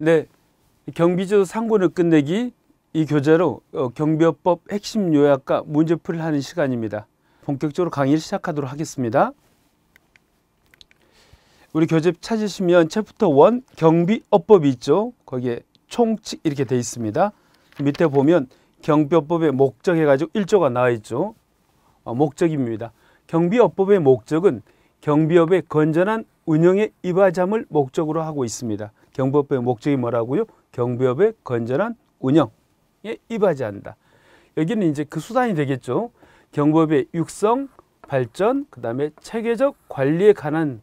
네, 경비조상권을 끝내기 이 교재로 어, 경비업법 핵심 요약과 문제풀이를 하는 시간입니다. 본격적으로 강의를 시작하도록 하겠습니다. 우리 교재 찾으시면 챕터 1 경비업법이 있죠. 거기에 총칙 이렇게 돼 있습니다. 밑에 보면 경비업법의 목적 해가지고 1조가 나와 있죠. 어, 목적입니다. 경비업법의 목적은 경비업의 건전한 운영에 이바잠을 목적으로 하고 있습니다. 경비업의 목적이 뭐라고요? 경비업의 건전한 운영에 예, 이바지한다. 여기는 이제 그 수단이 되겠죠. 경비업의 육성, 발전, 그 다음에 체계적 관리에 관한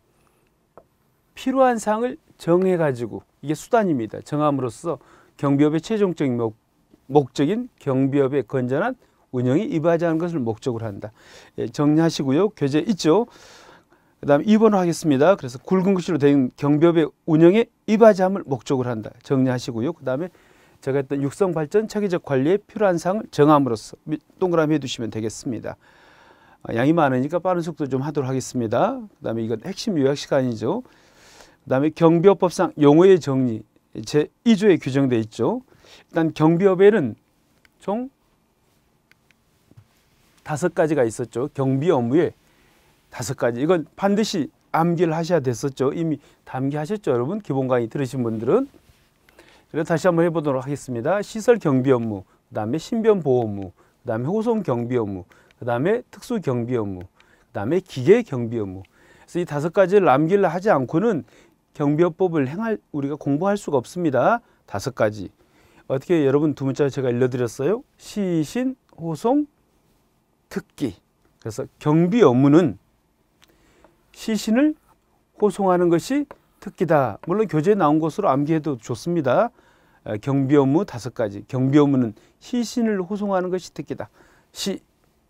필요한 사항을 정해가지고 이게 수단입니다. 정함으로써 경비업의 최종적인 목, 목적인 경비업의 건전한 운영이 이바지하는 것을 목적으로 한다. 예, 정리하시고요. 교재 있죠. 그 다음 2번으로 하겠습니다. 그래서 굵은 글씨로 된 경비업의 운영에 이바지함을 목적으로 한다. 정리하시고요. 그 다음에 제가 했던 육성발전 체계적 관리에 필요한 사항을 정함으로써 동그라미 해두시면 되겠습니다. 아, 양이 많으니까 빠른 속도 좀 하도록 하겠습니다. 그 다음에 이건 핵심 요약 시간이죠. 그 다음에 경비업법상 용어의 정리 제2조에 규정돼 있죠. 일단 경비업에는 총 다섯 가지가 있었죠. 경비 업무에 다섯 가지 이건 반드시 암기를 하셔야 됐었죠. 이미 담기하셨죠, 여러분. 기본 강의 들으신 분들은. 그래서 다시 한번 해보도록 하겠습니다. 시설 경비 업무, 그 다음에 신변 보호 업무, 그 다음에 호송 경비 업무, 그 다음에 특수 경비 업무, 그 다음에 기계 경비 업무. 그래서 이 다섯 가지를 암기를 하지 않고는 경비업법을 행할 우리가 공부할 수가 없습니다. 다섯 가지. 어떻게 여러분 두 문자 제가 알려드렸어요? 시신, 호송, 특기. 그래서 경비 업무는 시신을 호송하는 것이 특기다. 물론 교재에 나온 것으로 암기해도 좋습니다. 경비 업무 다섯 가지. 경비 업무는 시신을 호송하는 것이 특기다. 시,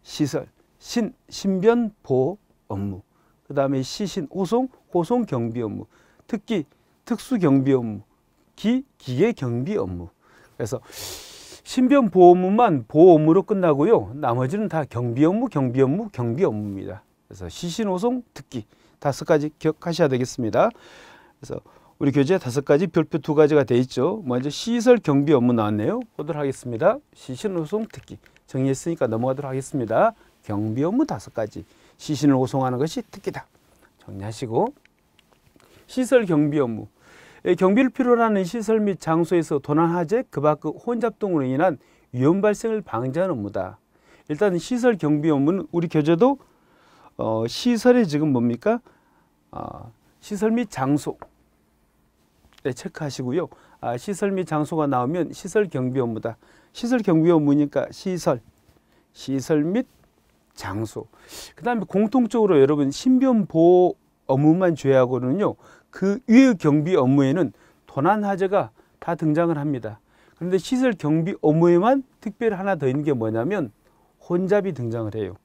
시설, 신, 신변, 보호 업무. 그 다음에 시신, 호송, 호송 경비 업무. 특기, 특수 경비 업무. 기, 기계 경비 업무. 그래서 신변 보호 업무만 보호 업무로 끝나고요. 나머지는 다 경비 업무, 경비 업무, 경비 업무입니다. 그래서 시신 호송 특기. 다섯 가지 기억하셔야 되겠습니다. 그래서 우리 교재 다섯 가지 별표 두 가지가 돼 있죠. 먼저 뭐 시설 경비 업무 나왔네요. 보도록 하겠습니다. 시신 호송 특기 정리했으니까 넘어가도록 하겠습니다. 경비 업무 다섯 가지 시신을 호송하는 것이 특기다. 정리하시고 시설 경비 업무 예, 경비를 필요로 하는 시설 및 장소에서 도난하재 그밖의 혼잡 등으로 인한 위험 발생을 방지하는 업무다. 일단 시설 경비 업무는 우리 교재도 어, 시설이 지금 뭡니까? 아, 시설 및 장소 에 네, 체크하시고요. 아, 시설 및 장소가 나오면 시설 경비 업무다. 시설 경비 업무니까 시설, 시설 및 장소. 그 다음에 공통적으로 여러분 신변 보호 업무만 제외하고는요. 그 위의 경비 업무에는 도난 화재가 다 등장을 합니다. 그런데 시설 경비 업무에만 특별히 하나 더 있는 게 뭐냐면 혼잡이 등장을 해요.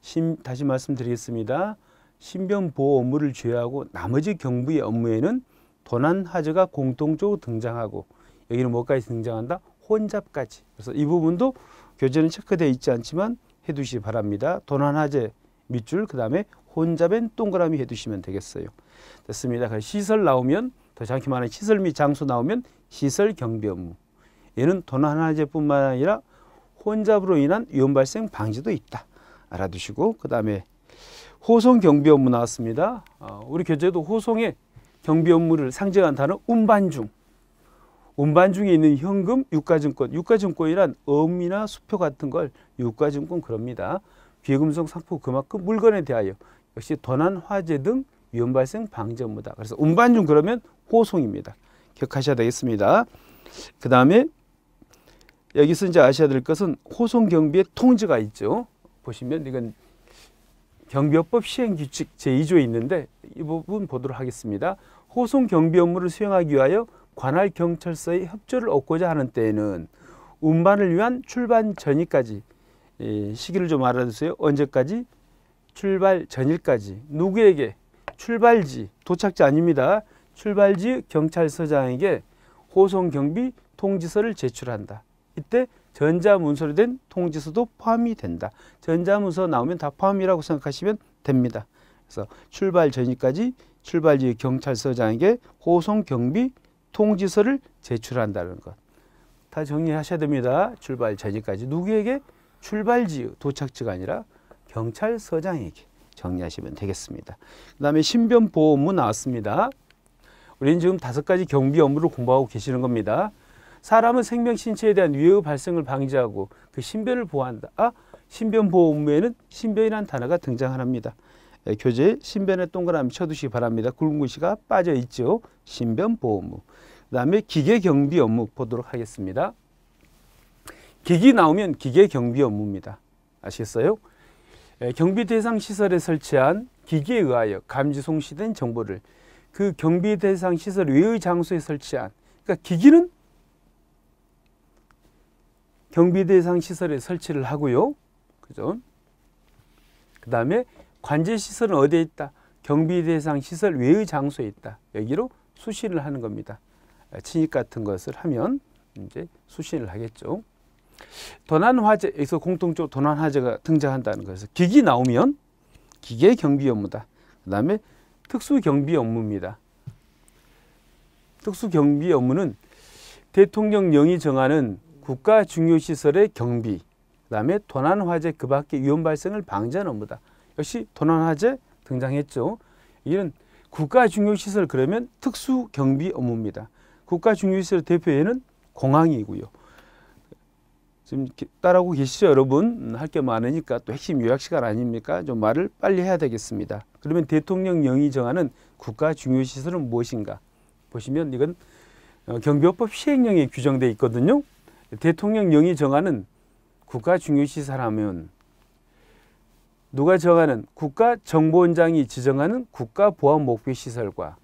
심, 다시 말씀드리겠습니다. 신변보호 업무를 제외하고 나머지 경부의 업무에는 도난하저가 공통적으로 등장하고 여기는 뭐까지 등장한다? 혼잡까지. 그래서 이 부분도 교재는 체크되어 있지 않지만 해두시기 바랍니다. 도난하재 밑줄 그 다음에 혼잡엔 동그라미 해두시면 되겠어요. 됐습니다. 시설 나오면 더 정확히 말하면 시설 및 장소 나오면 시설 경비 업무. 얘는 도난하재뿐만 아니라 혼잡으로 인한 위험 발생 방지도 있다. 알아두시고 그 다음에 호송 경비 업무 나왔습니다. 어, 우리 교재도 호송의 경비 업무를 상징한 단어 운반중. 운반중에 있는 현금, 유가증권. 유가증권이란 음이나 수표 같은 걸 유가증권 그럽니다. 비금성 상품 그만큼 물건에 대하여 역시 도난 화재 등 위험 발생 방지 업무다. 그래서 운반중 그러면 호송입니다. 기억하셔야 되겠습니다. 그 다음에 여기서 이제 아셔야 될 것은 호송 경비의 통지가 있죠. 보시면 이건 경비업법 시행규칙 제2조에 있는데 이 부분 보도록 하겠습니다. 호송 경비 업무를 수행하기 위하여 관할 경찰서의 협조를 얻고자 하는 때에는 운반을 위한 출발 전일까지 예, 시기를 좀 알아주세요. 언제까지? 출발 전일까지 누구에게? 출발지, 도착지 아닙니다. 출발지 경찰서장에게 호송경비 통지서를 제출한다. 이때 전자문서로된 통지서도 포함이 된다. 전자문서 나오면 다 포함이라고 생각하시면 됩니다. 그래서 출발 전일까지 출발지 경찰서장에게 호송 경비 통지서를 제출한다는 것. 다 정리하셔야 됩니다. 출발 전일까지 누구에게 출발지 도착지가 아니라 경찰서장에게 정리하시면 되겠습니다. 그 다음에 신변보험은 나왔습니다. 우리는 지금 다섯 가지 경비 업무를 공부하고 계시는 겁니다. 사람은 생명 신체에 대한 위해의 발생을 방지하고 그 신변을 보호한다. 아, 신변 보호 업무에는 신변이란 단어가 등장합니다. 네, 예, 교재 신변에 동그라미 쳐두시기 바랍니다. 굵은 글씨가 빠져 있죠. 신변 보호 업무. 그다음에 기계 경비 업무 보도록 하겠습니다. 기기 나오면 기계 경비 업무입니다. 아시겠어요? 에, 예, 경비 대상 시설에 설치한 기기에 의하여 감지 송시된 정보를 그 경비 대상 시설 외의 장소에 설치한 그러니까 기기는 경비 대상 시설에 설치를 하고요. 그죠? 그다음에 관제 시설은 어디에 있다? 경비 대상 시설 외의 장소에 있다. 여기로 수신을 하는 겁니다. 아, 진입 같은 것을 하면 이제 수신을 하겠죠. 도난 화재 여서 공통적으로 도난 화재가 등장한다는 거예 기기 나오면 기계 경비 업무다. 그다음에 특수 경비 업무입니다. 특수 경비 업무는 대통령령이 정하는 국가 중요시설의 경비, 그다음에 도난 화재 그 밖에 위험 발생을 방지하는 업무다. 역시 도난 화재 등장했죠. 이런 국가 중요시설 그러면 특수 경비 업무입니다. 국가 중요시설 대표에는 공항이고요. 지금 따라오고 계시죠 여러분? 음, 할게 많으니까 또 핵심 요약 시간 아닙니까? 좀 말을 빨리 해야 되겠습니다. 그러면 대통령령이 정하는 국가 중요시설은 무엇인가? 보시면 이건 어, 경비업법 시행령에 규정돼 있거든요. 대통령령이 정하는 국가 중요시 사람은 누가 정하는 국가정보원장이 지정하는 국가보안목표시설과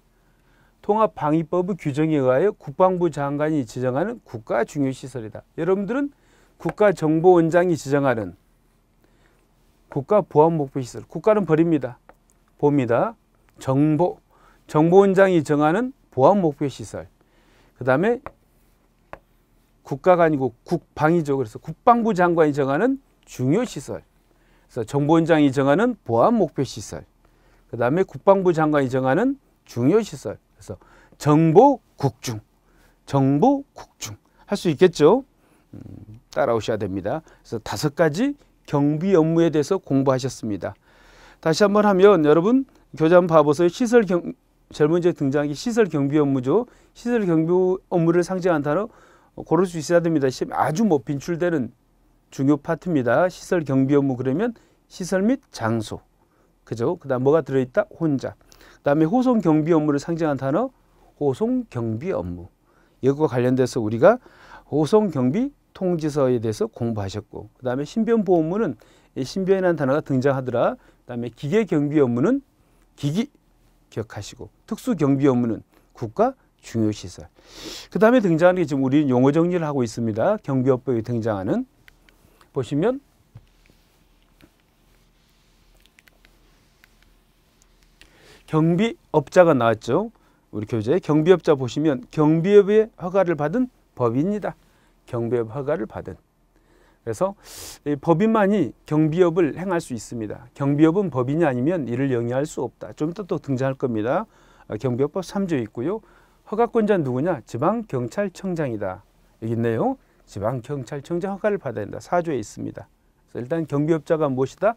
통합방위법의 규정에 의하여 국방부 장관이 지정하는 국가중요시설이다. 여러분들은 국가정보원장이 지정하는 국가보안목표시설, 국가는 버립니다. 봅니다. 정보, 정보원장이 정하는 보안목표시설, 그 다음에 국가가 아니고 국방이죠. 그래서 국방부 장관이 정하는 중요 시설. 그래서 정보원장이 정하는 보안 목표 시설. 그다음에 국방부 장관이 정하는 중요 시설. 그래서 정보 국중. 정보 국중 할 수 있겠죠. 음, 따라오셔야 됩니다. 그래서 다섯 가지 경비 업무에 대해서 공부하셨습니다. 다시 한번 하면 여러분 교장 바보서 시설 경 젊은 이 등장하기 시설 경비 업무죠. 시설 경비 업무를 상징한 단어 고를 수 있어야 됩니다. 아주 뭐 빈출되는 중요 파트입니다. 시설 경비 업무 그러면 시설 및 장소. 그죠? 그 다음 뭐가 들어있다? 혼자. 그 다음에 호송 경비 업무를 상징한 단어 호송 경비 업무. 이것과 관련돼서 우리가 호송 경비 통지서에 대해서 공부하셨고 그 다음에 신변 보호무는 신변이라는 단어가 등장하더라 그 다음에 기계 경비 업무는 기기 기억하시고 특수 경비 업무는 국가 중요 시설. 그 다음에 등장하는 게 지금 우리는 용어 정리를 하고 있습니다. 경비업법에 등장하는 보시면 경비업자가 나왔죠. 우리 교재에 경비업자 보시면 경비업의 허가를 받은 법입니다. 경비업 허가를 받은. 그래서 법인만이 경비업을 행할 수 있습니다. 경비업은 법인이 아니면 이를 영위할 수 없다. 좀 이따 또 등장할 겁니다. 경비업법 3조 있고요. 허가권자는 누구냐? 지방경찰청장이다. 여기 있네요. 지방경찰청장 허가를 받아야 한다. 사조에 있습니다. 일단 경비업자가 무엇이다?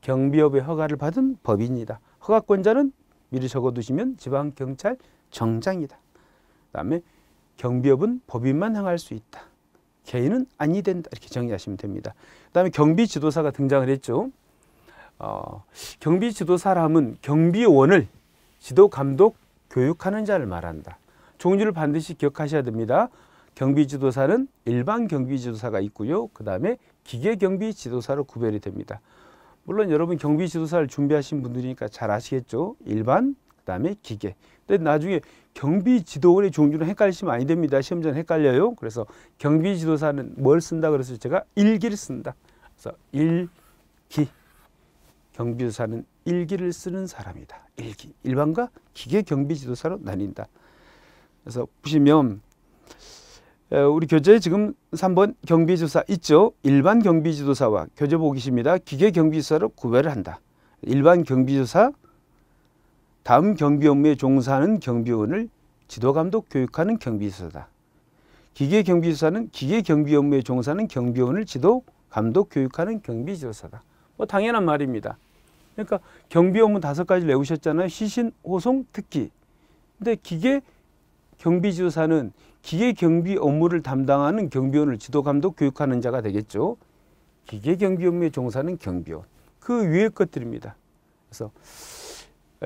경비업의 허가를 받은 법인이다. 허가권자는 미리 적어두시면 지방경찰청장이다. 그 다음에 경비업은 법인만 행할 수 있다. 개인은 아니 된다. 이렇게 정리하시면 됩니다. 그 다음에 경비지도사가 등장을 했죠. 어, 경비지도사람은 경비원을 지도감독 교육하는 자를 말한다. 종류를 반드시 기억하셔야 됩니다. 경비지도사는 일반 경비지도사가 있고요. 그 다음에 기계경비지도사로 구별이 됩니다. 물론 여러분 경비지도사를 준비하신 분들이니까 잘 아시겠죠. 일반, 그 다음에 기계. 근데 나중에 경비지도원의 종류는 헷갈리시면 아니 됩니다. 시험 전 헷갈려요. 그래서 경비지도사는 뭘 쓴다 그랬을 제가 일기를 쓴다. 그래서 일기. 경비조사는 일기를 쓰는 사람이다. 일기. 일반과 기계 경비지도사로 나뉜다. 그래서 보시면 우리 교재에 지금 3번 경비지사 있죠? 일반 경비지도사와 교재 보기십니다. 기계 경비지도사로 구별을 한다. 일반 경비지사 다음 경비 업무에 종사하는 경비원을 지도감독 교육하는 경비지도사다. 기계 경비지도사는 기계 경비 업무에 종사하는 경비원을 지도 감독 교육하는 경비지도사다. 뭐 당연한 말입니다. 그러니까 경비원문 다섯 가지를 외우셨잖아요. 시신, 호송, 특기. 근데 기계 경비지도사는 기계 경비 업무를 담당하는 경비원을 지도 감독 교육하는 자가 되겠죠. 기계 경비 업무의 종사는 경비원. 그 위의 것들입니다. 그래서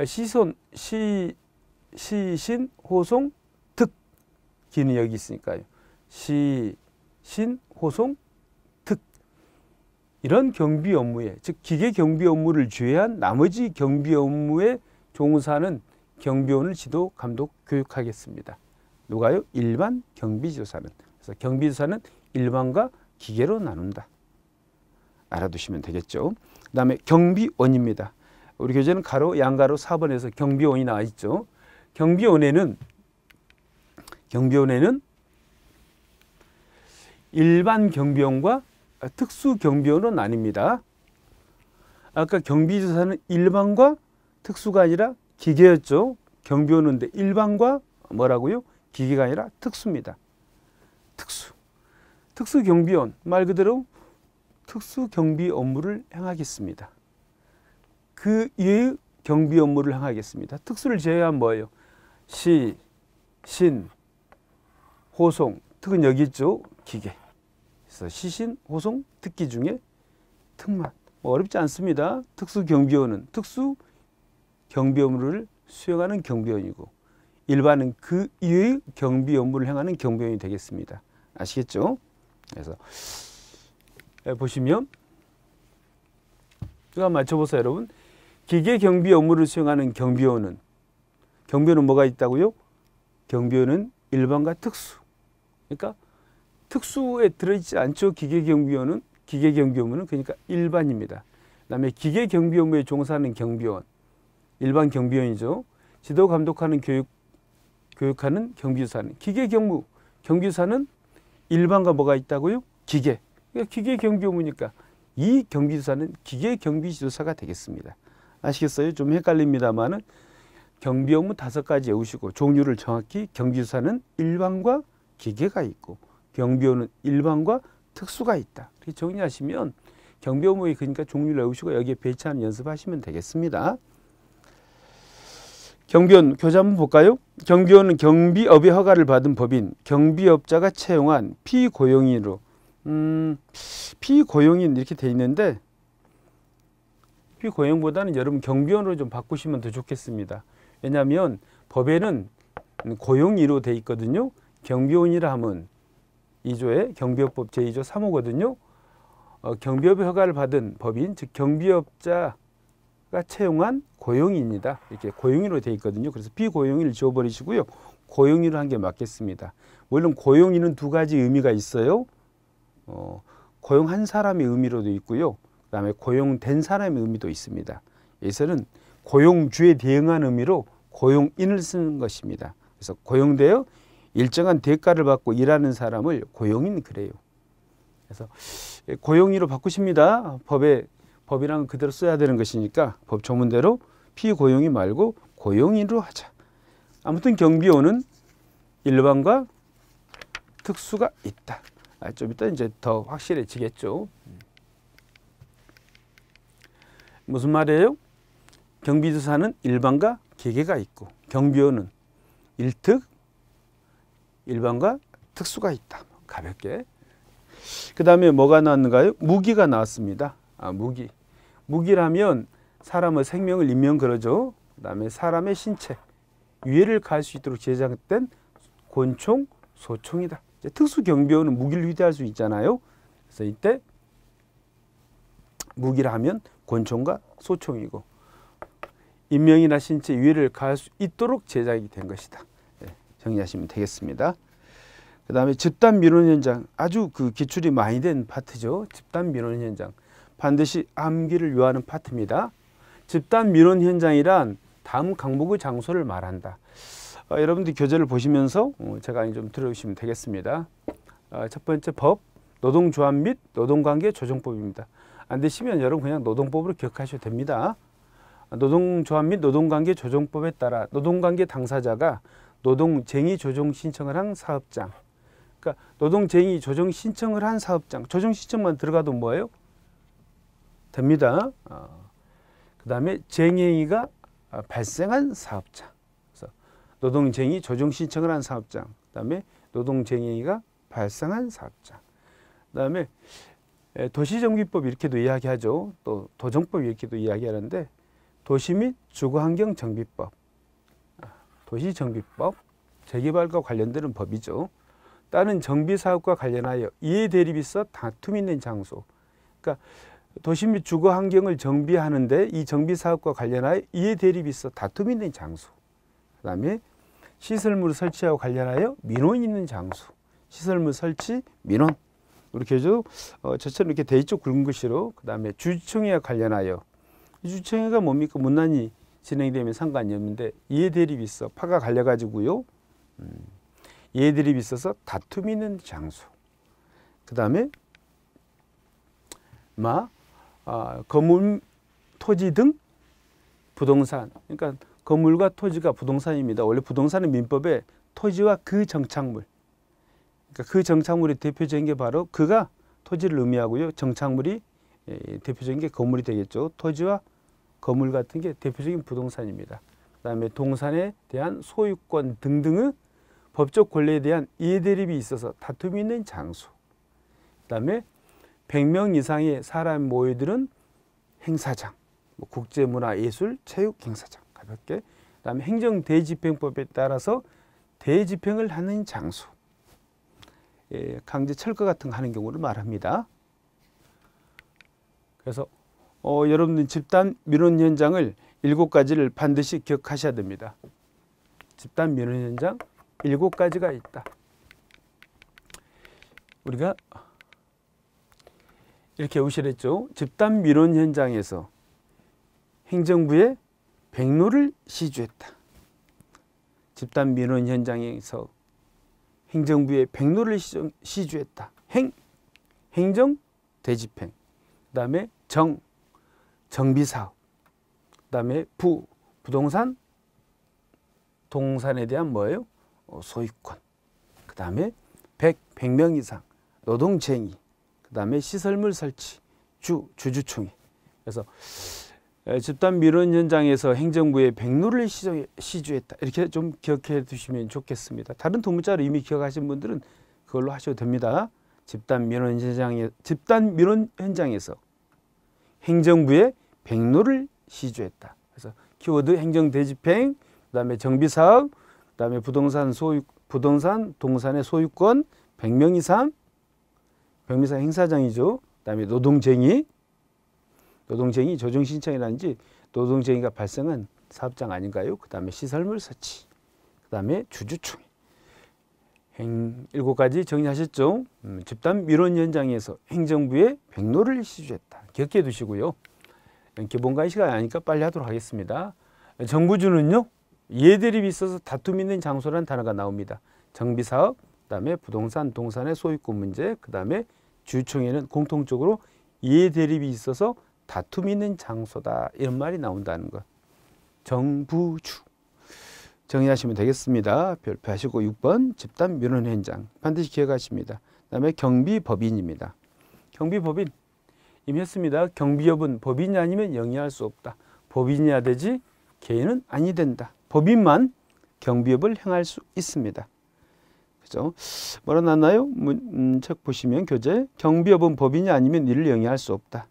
시선, 시, 시신, 호송, 특 기능력이 있으니까요. 시, 신, 호송, 이런 경비 업무에 즉 기계 경비 업무를 제외한 나머지 경비 업무에 종사하는 경비원을 지도 감독 교육하겠습니다. 누가요? 일반 경비조사는. 그래서 경비조사는 일반과 기계로 나눈다. 알아두시면 되겠죠. 그 다음에 경비원입니다. 우리 교재는 가로, 양가로 4번에서 경비원이 나와 있죠. 경비원에는 경비원에는 일반 경비원과 아, 특수 경비원은 아닙니다. 아까 경비조사는 일반과 특수가 아니라 기계였죠. 경비원인데 일반과 뭐라고요? 기계가 아니라 특수입니다. 특수. 특수 경비원 말 그대로 특수 경비 업무를 행하겠습니다. 그 이외의 경비 업무를 행하겠습니다. 특수를 제외한 뭐예요? 시, 신, 호송, 특은 여기 있죠. 기계. 그래서 시신, 호송, 특기 중에 특만. 뭐 어렵지 않습니다. 특수경비원은 특수경비 업무를 수행하는 경비원이고 일반은 그 이외의 경비 업무를 행하는 경비원이 되겠습니다. 아시겠죠? 그래서 예, 보시면 이거 맞춰보세요 여러분. 기계 경비 업무를 수행하는 경비원은 경비원은 뭐가 있다고요? 경비원은 일반과 특수. 그러니까 특수에 들어있지 않죠. 기계경비원은 기계경비원은 그러니까 일반입니다. 그다음에 기계경비원부에 종사하는 경비원, 일반 경비원이죠. 지도 감독하는 교육 교육하는 경비사는 기계경무, 경비사는 일반과 뭐가 있다고요? 기계. 그러니까 기계경비원이니까이 경비사는 기계경비지도사가 되겠습니다. 아시겠어요? 좀 헷갈립니다만은 경비업무 다섯 가지 외우시고 종류를 정확히 경비사는 일반과 기계가 있고 경비원은 일반과 특수가 있다. 이렇게 정리하시면 경비원의 그러니까 종류를 외우시고 여기에 배치하는 연습하시면 되겠습니다. 경비원 교재 한번 볼까요? 경비원은 경비업의 허가를 받은 법인, 경비업자가 채용한 피고용인으로 음, 피고용인 이렇게 돼 있는데 피고용보다는 여러분 경비원으로 좀 바꾸시면 더 좋겠습니다. 왜냐하면 법에는 고용이로 돼 있거든요. 경비원이라 하면 2조의 경비업법 제2조 3호거든요. 어, 경비업 허가를 받은 법인, 즉 경비업자가 채용한 고용인이다. 이렇게 고용인으로 되어 있거든요. 그래서 비고용인을 지워버리시고요. 고용인으한게 맞겠습니다. 물론 고용인은 두 가지 의미가 있어요. 어, 고용한 사람의 의미로도 있고요. 그 다음에 고용된 사람의 의미도 있습니다. 여기서는 고용주에 대응한 의미로 고용인을 쓰는 것입니다. 그래서 고용되어 일정한 대가를 받고 일하는 사람을 고용인 그래요. 그래서 고용인으로 바꾸십니다. 법에 법이랑 그대로 써야 되는 것이니까 법 조문대로 피고용이 말고 고용인으로 하자. 아무튼 경비원은 일반과 특수가 있다. 아, 좀 이따 이제 더 확실해지겠죠. 무슨 말이에요? 경비조사는 일반과 개개가 있고 경비원은 일특, 일반과 특수가 있다. 가볍게. 그 다음에 뭐가 나왔는가요? 무기가 나왔습니다. 아, 무기. 무기라면 사람의 생명을 인명 그러죠. 그 다음에 사람의 신체, 위해를 가할 수 있도록 제작된 곤총, 소총이다. 특수경비원은 무기를 위대할 수 있잖아요. 그래서 이때 무기라 면 권총과 소총이고 인명이나 신체 위해를 가할 수 있도록 제작이 된 것이다. 정리하시면 되겠습니다. 그 다음에 집단 민원 현장 아주 그 기출이 많이 된 파트죠. 집단 민원 현장 반드시 암기를 요하는 파트입니다. 집단 민원 현장이란 다음 강목의 장소를 말한다. 어, 여러분들 교재를 보시면서 어, 제가 좀 들어주시면 되겠습니다. 어, 첫 번째 법, 노동조합 및 노동관계 조정법입니다. 안 되시면 여러분 그냥 노동법으로 기억하셔도 됩니다. 노동조합 및 노동관계 조정법에 따라 노동관계 당사자가 노동쟁의 조정 신청을 한 사업장 그러니까 노동쟁의 조정 신청을 한 사업장 조정 신청만 들어가도 뭐예요? 됩니다. 어. 그 다음에 쟁의가 발생한 사업장 그래서 노동쟁의 조정 신청을 한 사업장 그 다음에 노동쟁의가 발생한 사업장 그 다음에 도시정비법 이렇게도 이야기하죠. 또 도정법 이렇게도 이야기하는데 도시 및 주거환경정비법 도시정비법, 재개발과 관련되는 법이죠. 다른 정비사업과 관련하여 이해대립이 있 다툼 있는 장소. 그러니까 도시 및 주거 환경을 정비하는데 이 정비사업과 관련하여 이해대립이 있 다툼 있는 장소. 그 다음에 시설물 설치와 관련하여 민원 있는 장소. 시설물 설치, 민원. 이렇게 해서 어, 저처럼 이렇게 대쪽 굵은 글씨로 그 다음에 주청회와 관련하여 주청회가 뭡니까? 문난이 진행되면 상관이 없는데 예대립이 있어 파가 갈려가지고요. 음, 예대립이 있어서 다툼 있는 장소. 그 다음에 마 아, 건물, 토지 등 부동산. 그러니까 건물과 토지가 부동산입니다. 원래 부동산은 민법에 토지와 그 정착물. 그러니까 그 정착물의 대표적인 게 바로 그가 토지를 의미하고요. 정착물이 예, 대표적인 게 건물이 되겠죠. 토지와 건물 같은 게 대표적인 부동산입니다. 그다음에 동산에 대한 소유권 등등의 법적 권리에 대한 이해대립이 있어서 다툼이 있는 장소. 그다음에 100명 이상의 사람 모여드는 행사장, 뭐 국제문화, 예술, 체육 행사장 가볍게. 그다음에 행정대집행법에 따라서 대집행을 하는 장소. 예, 강제 철거 같은 거 하는 경우를 말합니다. 그래서 어, 여러분들 집단 민원 현장을 일곱 가지를 반드시 기억하셔야 됩니다. 집단 민원 현장 일곱 가지가 있다. 우리가 이렇게 오실했죠. 집단 민원 현장에서 행정부의 백로를 시주했다. 집단 민원 현장에서 행정부의 백로를 시주했다. 행, 행정, 대집행, 그 다음에 정, 정비사업, 그 다음에 부, 부동산, 동산에 대한 뭐예요? 어, 소유권, 그 다음에 백0명 이상, 노동쟁이, 그 다음에 시설물 설치, 주, 주주총회. 그래서 집단 민원 현장에서 행정부의 백로를 시주했다. 이렇게 좀 기억해 두시면 좋겠습니다. 다른 도문자를 이미 기억하신 분들은 그걸로 하셔도 됩니다. 집단 민원 현장에 집단 밀원 현장에서 행정부의 백로를 시주했다 그래서 키워드 행정대집행, 그 다음에 정비사업, 그 다음에 부동산 소유, 부동산, 동산의 소유권 100명 이상, 100명 이상 행사장이죠. 그 다음에 노동쟁이, 노동쟁이 조정신청이라든지 노동쟁의가 발생한 사업장 아닌가요? 그 다음에 시설물 설치, 그 다음에 주주총회. 행 일곱 가지 정리하셨죠? 음, 집단 민원 현장에서 행정부의 백로를 시주했다. 기억해 두시고요. 기본과의 시간이 아니까 빨리 하도록 하겠습니다. 정부주는요. 예대립이 있어서 다툼 있는 장소라는 단어가 나옵니다. 정비사업, 그다음에 부동산, 동산의 소유권 문제, 그다음에 주총에는 공통적으로 예대립이 있어서 다툼 있는 장소다 이런 말이 나온다는 것. 정부주 정리하시면 되겠습니다. 별표하시고 6번 집단 민원 현장 반드시 기억하십니다. 그다음에 경비법인입니다. 경비법인 임했습니다. 경비업은 법인이 아니면 영위할 수 없다. 법인이야 되지 개인은 아니 된다. 법인만 경비업을 행할 수 있습니다. 그죠? 뭐라 났나요? 음, 책 보시면 교재 경비업은 법인이 아니면 이를 영위할 수 없다.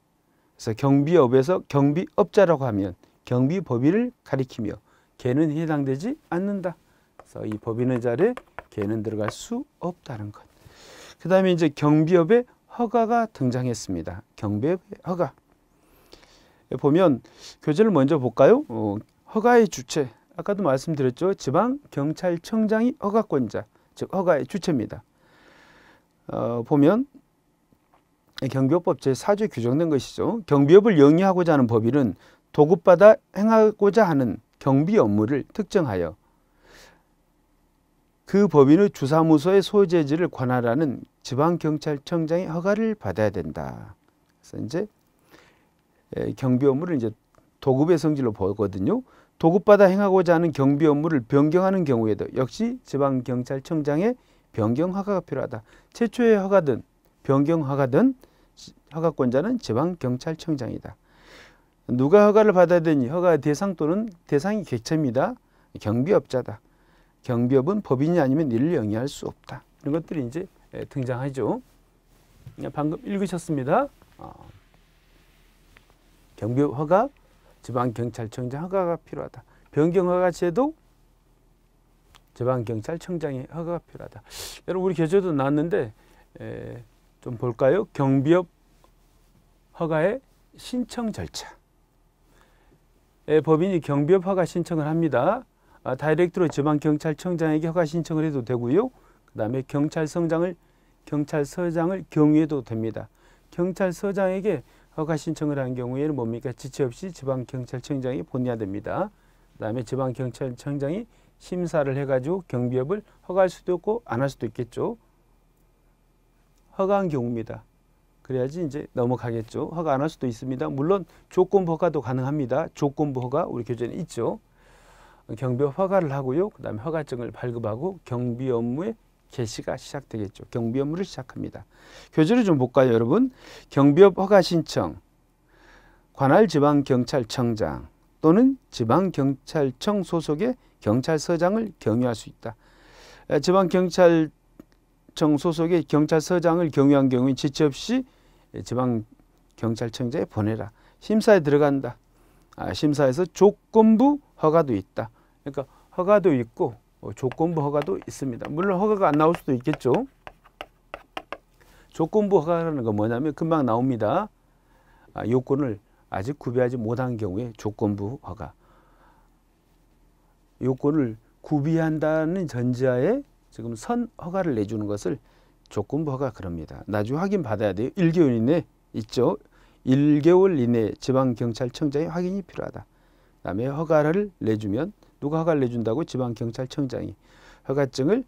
그래서 경비업에서 경비업자라고 하면 경비법인을 가리키며 개는 해당되지 않는다. 그래서 이 법인의 자리에 개는 들어갈 수 없다는 것. 그 다음에 이제 경비업의 허가가 등장했습니다. 경비업의 허가. 예, 보면 교재를 먼저 볼까요? 어, 허가의 주체. 아까도 말씀드렸죠. 지방경찰청장이 허가권자, 즉 허가의 주체입니다. 어, 보면 경비업법 제4조에 규정된 것이죠. 경비업을 영위하고자 하는 법인은 도급받아 행하고자 하는 경비 업무를 특정하여 그 법인의 주사무소의 소재지를 관할하는 지방경찰청장의 허가를 받아야 된다. 그래서 이제 경비 업무를 이제 도급의 성질로 보거든요. 도급받아 행하고자 하는 경비 업무를 변경하는 경우에도 역시 지방경찰청장의 변경 허가가 필요하다. 최초의 허가든 변경 허가든 허가권자는 지방경찰청장이다. 누가 허가를 받아야 되니 허가 대상 또는 대상이 객체입니다. 경비업자다. 경비업은 법인이 아니면 일을 영위할 수 없다. 이런 것들이 이제 예, 등장하죠. 예, 방금 읽으셨습니다. 아. 경비업 허가, 지방경찰청장 허가가 필요하다. 변경허가 제도, 지방경찰청장의 허가가 필요하다. 여러분 우리 교재도 나왔는데 예, 좀 볼까요? 경비업 허가의 신청 절차. 예, 법인이 경비업 허가 신청을 합니다. 아, 다이렉트로 지방경찰청장에게 허가 신청을 해도 되고요. 그 다음에 경찰서장을 경찰서장을 경유해도 됩니다. 경찰서장에게 허가 신청을 한 경우에는 뭡니까? 지체 없이 지방경찰청장이 보내야 됩니다. 그 다음에 지방경찰청장이 심사를 해가지고 경비업을 허가할 수도 있고 안 할 수도 있겠죠. 허가한 경우입니다. 그래야지 이제 넘어가겠죠. 허가 안 할 수도 있습니다. 물론 조건부 허가도 가능합니다. 조건부 허가 우리 교재는 있죠. 경비 허가를 하고요. 그 다음에 허가증을 발급하고 경비 업무에 개시가 시작되겠죠. 경비 업무를 시작합니다. 교재를 좀 볼까요, 여러분? 경비업 허가 신청, 관할 지방경찰청장 또는 지방경찰청 소속의 경찰서장을 경유할 수 있다. 지방경찰청 소속의 경찰서장을 경유한 경우에 지체 없이 예, 지방 경찰청장에 보내라. 심사에 들어간다. 아, 심사에서 조건부 허가도 있다. 그러니까 허가도 있고 어, 조건부 허가도 있습니다. 물론 허가가 안 나올 수도 있겠죠. 조건부 허가라는 건 뭐냐면 금방 나옵니다. 아, 요건을 아직 구비하지 못한 경우에 조건부 허가. 요건을 구비한다는 전제하에 지금 선 허가를 내주는 것을 조건부가 그럽니다. 나중에 확인 받아야 돼요. 1개월 이내 있죠. 1개월 이내 지방경찰청장이 확인이 필요하다. 그 다음에 허가를 내주면 누가 허가를 내준다고 지방경찰청장이 허가증을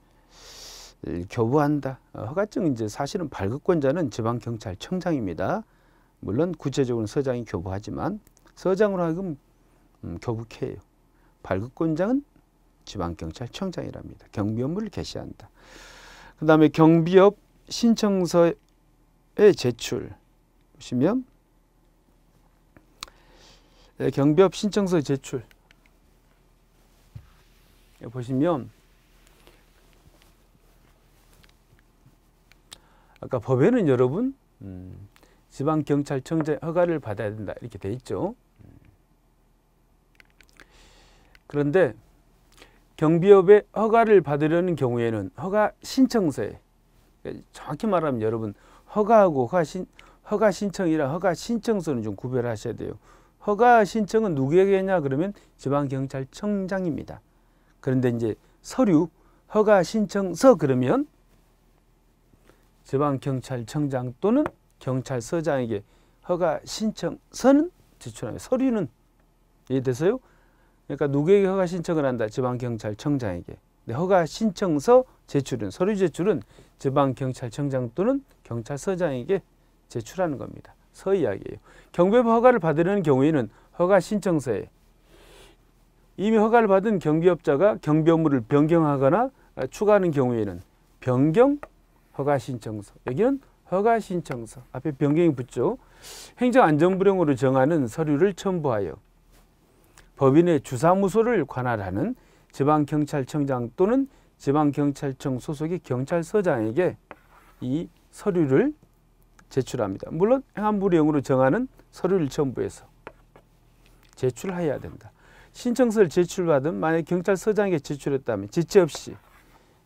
교부한다. 어, 허가증 이제 사실은 발급권자는 지방경찰청장입니다. 물론 구체적으로 서장이 교부하지만 서장으로 하여금 음, 교부케요. 발급권자는 지방경찰청장이랍니다. 경비업무를 개시한다. 그 다음에 경비업 신청서의 제출 보시면 네, 경비업 신청서 제출 보시면 아까 법에는 여러분 음, 지방경찰청장 허가를 받아야 된다 이렇게 돼 있죠 음. 그런데 경비업의 허가를 받으려는 경우에는 허가 신청서에 정확히 말하면 여러분 허가하고 허가, 신, 허가 신청이랑 허가 신청서는 좀 구별하셔야 돼요. 허가 신청은 누구에게 했냐 그러면 지방경찰청장입니다. 그런데 이제 서류 허가 신청서 그러면 지방경찰청장 또는 경찰서장에게 허가 신청서는 제출하면 서류는 이해되세요? 예, 그러니까 누구에게 허가 신청을 한다? 지방경찰청장에게. 근데 허가 신청서 제출은 서류 제출은 지방경찰청장 또는 경찰서장에게 제출하는 겁니다. 서 이야기예요. 경비업 허가를 받으려는 경우에는 허가 신청서에 이미 허가를 받은 경비업자가 경비업무를 변경하거나 추가하는 경우에는 변경 허가 신청서 여기는 허가 신청서 앞에 변경이 붙죠. 행정안전부령으로 정하는 서류를 첨부하여 법인의 주사무소를 관할하는 지방경찰청장 또는 지방경찰청 소속의 경찰서장에게 이 서류를 제출합니다. 물론 행안부령으로 정하는 서류를 첨부해서 제출해야 된다. 신청서를 제출받은 만약 경찰서장에게 제출했다면 지체 없이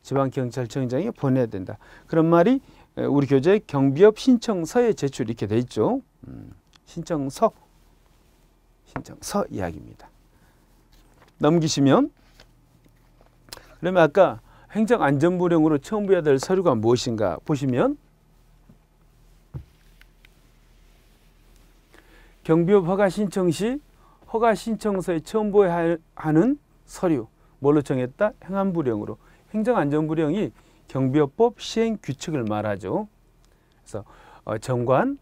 지방경찰청장에 보내야 된다. 그런 말이 우리 교재 경비업 신청서에 제출 이렇게 돼 있죠. 음, 신청서, 신청서 이야기입니다. 넘기시면 그러면 아까 행정안전부령으로 첨부해야 될 서류가 무엇인가 보시면 경비업 허가 신청 시 허가 신청서에 첨부해야 하는 서류 뭘로 정했다? 행안부령으로 행정안전부령이 경비업법 시행 규칙을 말하죠. 그래서 어, 정관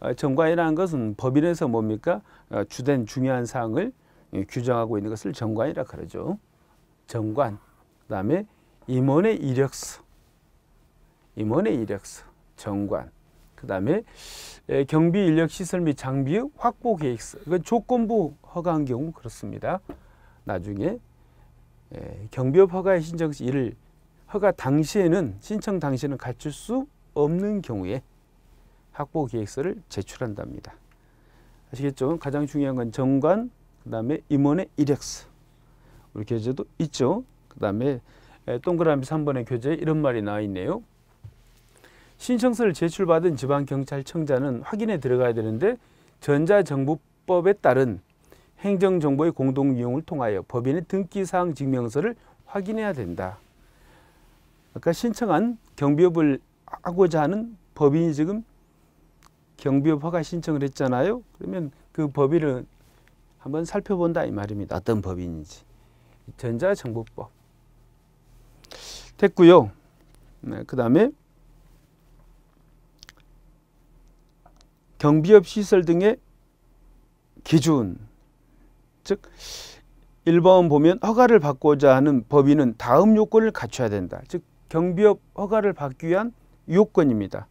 어, 정관이라는 것은 법인에서 뭡니까? 어, 주된 중요한 사항을 규정하고 있는 것을 정관이라 그러죠. 정관, 그 다음에 임원의 이력서, 임원의 이력서, 정관, 그 다음에 경비 인력 시설 및장비 확보 계획서, 이건 조건부 허가한 경우 그렇습니다. 나중에 경비업 허가의 신청 시 이를 허가 당시에는 신청 당시에는 갖출 수 없는 경우에 확보 계획서를 제출한답니다. 아시겠죠? 가장 중요한 건 정관, 그 다음에 임원의 이력서 우리 교재도 있죠. 그 다음에 동그라미 3번의 교재에 이런 말이 나와 있네요. 신청서를 제출받은 지방경찰청장은 확인에 들어가야 되는데 전자정보법에 따른 행정정보의 공동이용을 통하여 법인의 등기사항 증명서를 확인해야 된다. 아까 신청한 경비업을 하고자 하는 법인이 지금 경비업 허가 신청을 했잖아요. 그러면 그 법인은 한번 살펴본다 이 말입니다. 어떤 법인인지. 전자정보법. 됐고요. 네, 그 다음에 경비업 시설 등의 기준 즉 1번 보면 허가를 받고자 하는 법인은 다음 요건을 갖춰야 된다. 즉 경비업 허가를 받기 위한 요건입니다.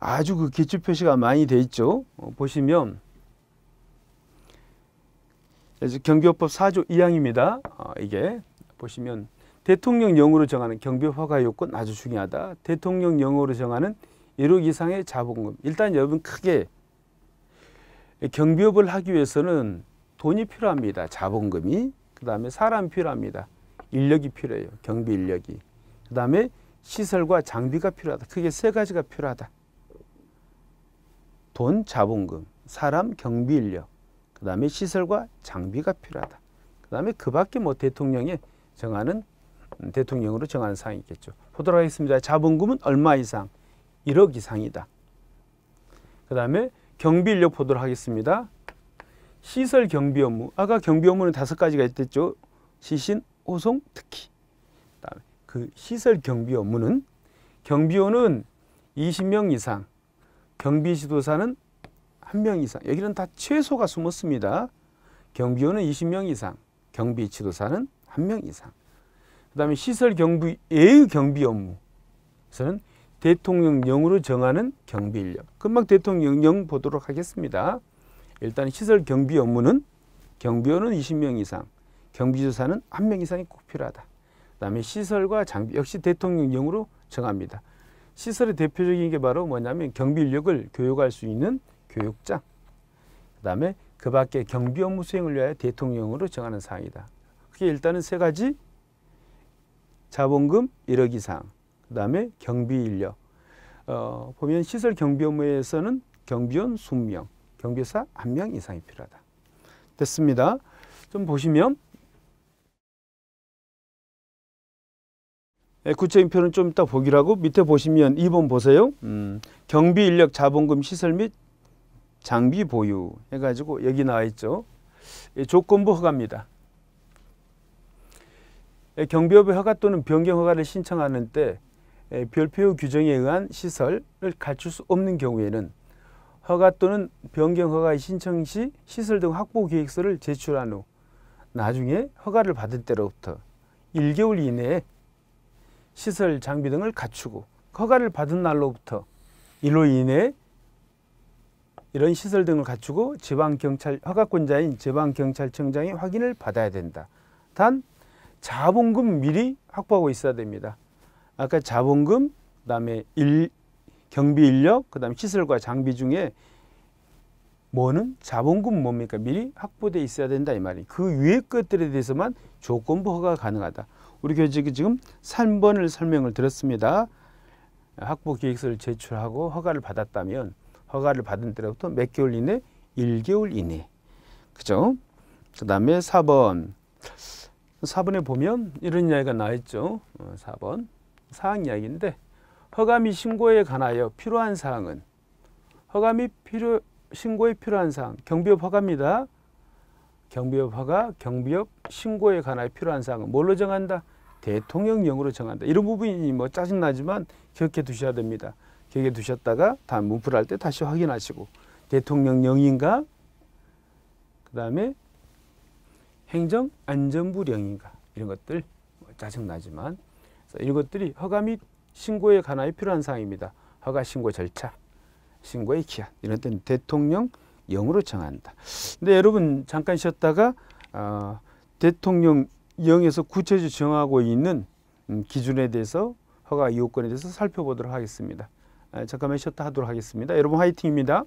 아주 그 기출 표시가 많이 돼 있죠. 어, 보시면 그래서 경비법 4조 2항입니다. 어, 이게 보시면 대통령령으로 정하는 경비 허가 요건 아주 중요하다. 대통령령으로 정하는 1억 이상의 자본금. 일단 여러분 크게 경비업을 하기 위해서는 돈이 필요합니다. 자본금이. 그 다음에 사람 필요합니다. 인력이 필요해요. 경비 인력이. 그 다음에 시설과 장비가 필요하다. 크게 세 가지가 필요하다. 돈, 자본금, 사람, 경비 인력. 그 다음에 시설과 장비가 필요하다. 그 다음에 그 밖에 뭐 대통령이 정하는 음, 대통령으로 정하는 사항이 있겠죠. 보도록 하겠습니다. 자본금은 얼마 이상? 1억 이상이다. 그 다음에 경비 인력 보도록 하겠습니다. 시설 경비 업무. 아까 경비 업무는 다섯 가지가 있댔죠. 시신, 호송, 특히. 그다음에 그 시설 경비 업무는 경비원은 20명 이상, 경비 지도사는 한명 이상, 여기는 다 최소가 숨었습니다. 경비원은 20명 이상, 경비 지도사는 한 명 이상. 그 다음에 시설 경비의 경비 업무에서는 대통령령으로 정하는 경비 인력. 금방 대통령령 보도록 하겠습니다. 일단 시설 경비 업무는 경비원은 20명 이상, 경비조사는 한 명 이상이 꼭 필요하다. 그 다음에 시설과 장비 역시 대통령령으로 정합니다. 시설의 대표적인 게 바로 뭐냐면 경비 인력을 교육할 수 있는 교육장, 그 다음에 그 밖에 경비 업무 수행을 위하여 대통령으로 정하는 사항이다. 그게 일단은 세 가지 자본금 1억 이상, 그 다음에 경비 인력. 어, 보면 시설 경비 업무에서는 경비원 2명 경비사 1명 이상이 필요하다. 됐습니다. 좀 보시면 네, 구체적인 표는 좀 이따 보기로 고 밑에 보시면 2번 보세요. 음, 경비 인력 자본금 시설 및 장비 보유 해가지고 여기 나와 있죠. 예, 조건부 허가입니다. 예, 경비업의 허가 또는 변경 허가를 신청하는 때 예, 별표 규정에 의한 시설을 갖출 수 없는 경우에는 허가 또는 변경 허가의 신청 시 시설 등 확보 계획서를 제출한 후 나중에 허가를 받을 때로부터 1개월 이내에 시설 장비 등을 갖추고 허가를 받은 날로부터 1호 이내 이런 시설 등을 갖추고 지방경찰 허가권자인 지방경찰청장이 확인을 받아야 된다. 단 자본금 미리 확보하고 있어야 됩니다. 아까 자본금, 그다음에 일, 경비 인력, 그다음에 시설과 장비 중에 뭐는 자본금 뭡니까? 미리 확보돼 있어야 된다 이 말이. 그 위의 것들에 대해서만 조건부 허가가 가능하다. 우리 교직이 지금 3번을 설명을 들었습니다. 확보 계획서를 제출하고 허가를 받았다면 허가를 받은 때로부터 몇 개월 이내? 1개월 이내. 그죠? 그 다음에 4번. 4번에 보면 이런 이야기가 나있죠. 4번. 어, 사항 이야기인데 허가 및 신고에 관하여 필요한 사항은 허가 및 필요, 신고에 필요한 사항. 경비업 허가입니다. 경비업 허가, 경비업 신고에 관하여 필요한 사항은 뭘로 정한다? 대통령령으로 정한다. 이런 부분이 뭐 짜증나지만 기억해 두셔야 됩니다. 기억에 두셨다가 다음 문풀할 때 다시 확인하시고 대통령령인가 그 다음에 행정안전부령인가 이런 것들 뭐 짜증나지만 이런 것들이 허가 및 신고에 관하여 필요한 사항입니다. 허가 신고 절차, 신고의 기한 이런 때는 대통령령으로 정한다. 근데 여러분 잠깐 쉬었다가 어, 대통령령에서 구체적으로 정하고 있는 음, 기준에 대해서 허가 요건에 대해서 살펴보도록 하겠습니다. 아, 잠깐만 쉬었다 하도록 하겠습니다. 여러분 화이팅입니다.